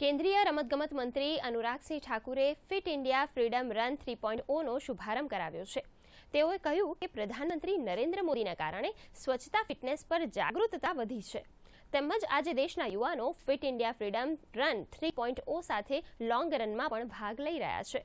કેન્દ્રીય રમતગમત મંત્રી અનુરાગસિંહ ઠાકુરે fit India freedom run three point ઓનો શુભારંભ કરાવ્યો છે તેઓએ કહ્યું કે પ્રધાનમંત્રી નરેન્દ્ર મોદીના કારણે સ્વચ્છતા ફિટનેસ પર જાગૃતતા વધી છે તેમજ આજે દેશના યુવાનો fit India freedom run three point O સાથે લોંગ રનમાં પણ ભાગ લઈ રહ્યા છે